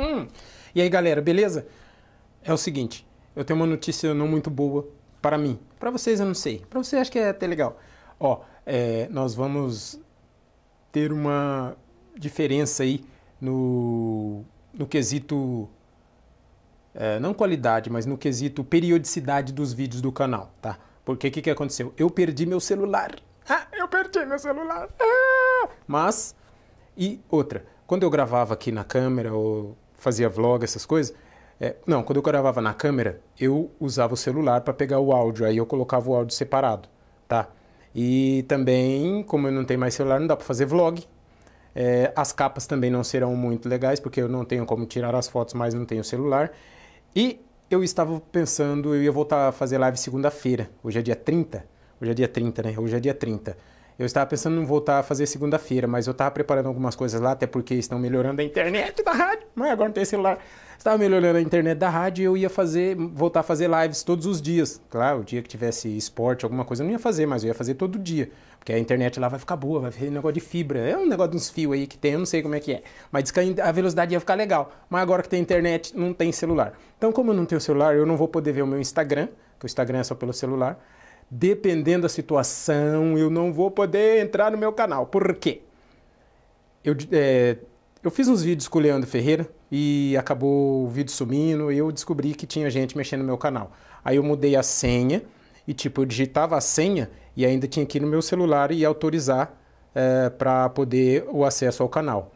Hum. E aí, galera, beleza? É o seguinte, eu tenho uma notícia não muito boa para mim. Para vocês eu não sei. Para vocês acho que é até legal. Ó, é, nós vamos ter uma diferença aí no, no quesito é, não qualidade, mas no quesito periodicidade dos vídeos do canal, tá? Porque o que, que aconteceu? Eu perdi meu celular. Ah, eu perdi meu celular. Ah! Mas, e outra, quando eu gravava aqui na câmera ou fazia vlog, essas coisas. É, não, quando eu gravava na câmera, eu usava o celular para pegar o áudio, aí eu colocava o áudio separado, tá? E também, como eu não tenho mais celular, não dá para fazer vlog. É, as capas também não serão muito legais, porque eu não tenho como tirar as fotos, mas não tenho celular. E eu estava pensando, eu ia voltar a fazer live segunda-feira. Hoje é dia 30. Hoje é dia 30, né? Hoje é dia 30. Eu estava pensando em voltar a fazer segunda-feira, mas eu estava preparando algumas coisas lá, até porque estão melhorando a internet da rádio. Mas né? agora não tem celular. Estava melhorando a internet da rádio e eu ia fazer, voltar a fazer lives todos os dias. Claro, o dia que tivesse esporte, alguma coisa, eu não ia fazer, mas eu ia fazer todo dia. Porque a internet lá vai ficar boa, vai fazer negócio de fibra. É um negócio de uns fios aí que tem, eu não sei como é que é. Mas diz que a velocidade ia ficar legal. Mas agora que tem internet, não tem celular. Então, como eu não tenho celular, eu não vou poder ver o meu Instagram, que o Instagram é só pelo celular dependendo da situação, eu não vou poder entrar no meu canal. Por quê? Eu, é, eu fiz uns vídeos com o Leandro Ferreira e acabou o vídeo sumindo e eu descobri que tinha gente mexendo no meu canal. Aí eu mudei a senha e, tipo, eu digitava a senha e ainda tinha que ir no meu celular e autorizar é, para poder o acesso ao canal.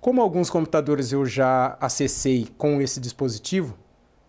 Como alguns computadores eu já acessei com esse dispositivo,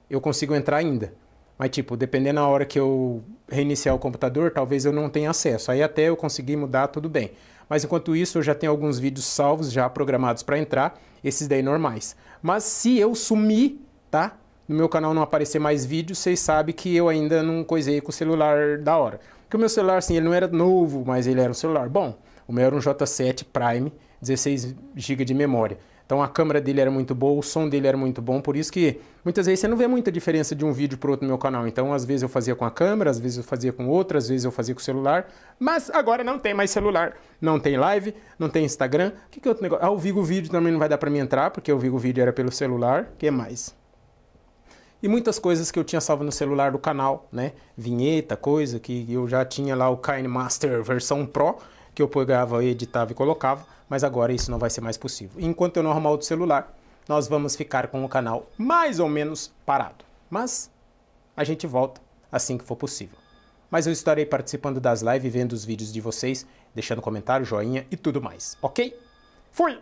eu consigo entrar ainda. Mas, tipo, dependendo da hora que eu reiniciar o computador, talvez eu não tenha acesso. Aí até eu conseguir mudar, tudo bem. Mas enquanto isso, eu já tenho alguns vídeos salvos, já programados para entrar, esses daí normais. Mas se eu sumir, tá? No meu canal não aparecer mais vídeos, vocês sabem que eu ainda não coisei com o celular da hora. Porque o meu celular, assim, ele não era novo, mas ele era um celular bom. O meu era um J7 Prime, 16 GB de memória. Então a câmera dele era muito boa, o som dele era muito bom, por isso que muitas vezes você não vê muita diferença de um vídeo para outro no meu canal. Então às vezes eu fazia com a câmera, às vezes eu fazia com outra, às vezes eu fazia com o celular. Mas agora não tem mais celular, não tem live, não tem Instagram. O que, que é outro negócio? Ah, o Vigo Vídeo também não vai dar para mim entrar, porque o Vigo Vídeo era pelo celular. O que mais? E muitas coisas que eu tinha salvo no celular do canal, né? Vinheta, coisa que eu já tinha lá o Kine Master versão Pro que eu pegava, editava e colocava, mas agora isso não vai ser mais possível. Enquanto eu não arrumar outro celular, nós vamos ficar com o canal mais ou menos parado. Mas a gente volta assim que for possível. Mas eu estarei participando das lives, vendo os vídeos de vocês, deixando comentário, joinha e tudo mais, ok? Fui!